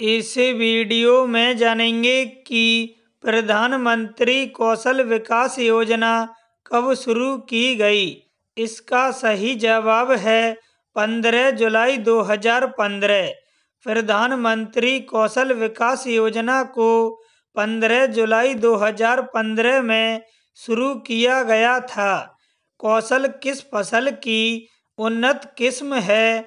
इस वीडियो में जानेंगे कि प्रधानमंत्री कौशल विकास योजना कब शुरू की गई इसका सही जवाब है 15 जुलाई 2015 प्रधानमंत्री कौशल विकास योजना को 15 जुलाई 2015 में शुरू किया गया था कौशल किस फसल की उन्नत किस्म है